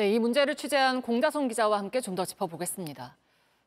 네, 이 문제를 취재한 공자송 기자와 함께 좀 더 짚어보겠습니다.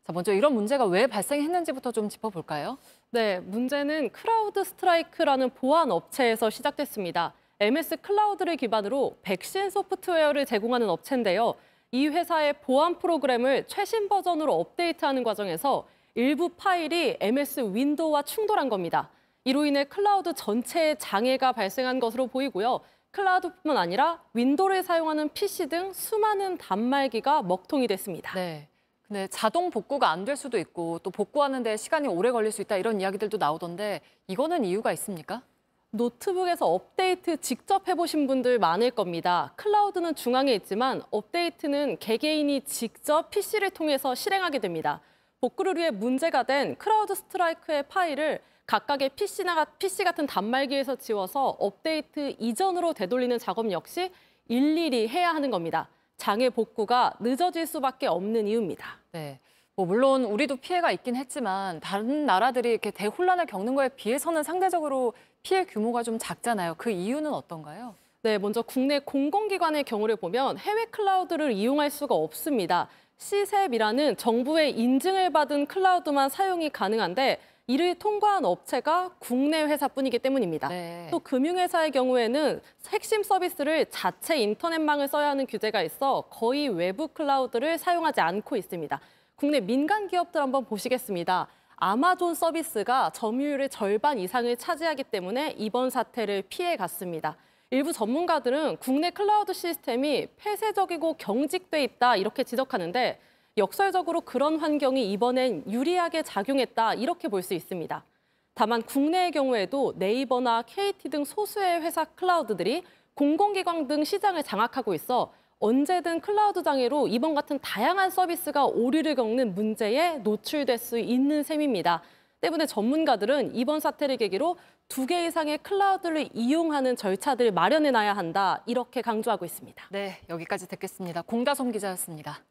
자, 먼저 이런 문제가 왜 발생했는지부터 좀 짚어볼까요? 네, 문제는 크라우드 스트라이크라는 보안 업체에서 시작됐습니다. MS 클라우드를 기반으로 백신 소프트웨어를 제공하는 업체인데요. 이 회사의 보안 프로그램을 최신 버전으로 업데이트하는 과정에서 일부 파일이 MS 윈도우와 충돌한 겁니다. 이로 인해 클라우드 전체에 장애가 발생한 것으로 보이고요. 클라우드뿐만 아니라 윈도를 우 사용하는 PC 등 수많은 단말기가 먹통이 됐습니다. 네. 근데 자동 복구가 안 될 수도 있고 또 복구하는 데 시간이 오래 걸릴 수 있다 이런 이야기들도 나오던데 이거는 이유가 있습니까? 노트북에서 업데이트 직접 해보신 분들 많을 겁니다. 클라우드는 중앙에 있지만 업데이트는 개개인이 직접 PC를 통해서 실행하게 됩니다. 복구를 위해 문제가 된 크라우드 스트라이크의 파일을 각각의 PC나 PC 같은 단말기에서 지워서 업데이트 이전으로 되돌리는 작업 역시 일일이 해야 하는 겁니다. 장애 복구가 늦어질 수밖에 없는 이유입니다. 네. 뭐 물론 우리도 피해가 있긴 했지만 다른 나라들이 이렇게 대혼란을 겪는 거에 비해서는 상대적으로 피해 규모가 좀 작잖아요. 그 이유는 어떤가요? 네, 먼저 국내 공공기관의 경우를 보면 해외 클라우드를 이용할 수가 없습니다. 시셉이라는 정부의 인증을 받은 클라우드만 사용이 가능한데 이를 통과한 업체가 국내 회사뿐이기 때문입니다. 네. 또 금융회사의 경우에는 핵심 서비스를 자체 인터넷망을 써야 하는 규제가 있어 거의 외부 클라우드를 사용하지 않고 있습니다. 국내 민간 기업들 한번 보시겠습니다. 아마존 서비스가 점유율의 절반 이상을 차지하기 때문에 이번 사태를 피해갔습니다. 일부 전문가들은 국내 클라우드 시스템이 폐쇄적이고 경직돼 있다 이렇게 지적하는데 역설적으로 그런 환경이 이번엔 유리하게 작용했다 이렇게 볼 수 있습니다. 다만 국내의 경우에도 네이버나 KT 등 소수의 회사 클라우드들이 공공기관 등 시장을 장악하고 있어 언제든 클라우드 장애로 이번 같은 다양한 서비스가 오류를 겪는 문제에 노출될 수 있는 셈입니다. 때문에 전문가들은 이번 사태를 계기로 두 개 이상의 클라우드를 이용하는 절차들을 마련해 놔야 한다 이렇게 강조하고 있습니다. 네, 여기까지 듣겠습니다. 공다솜 기자였습니다.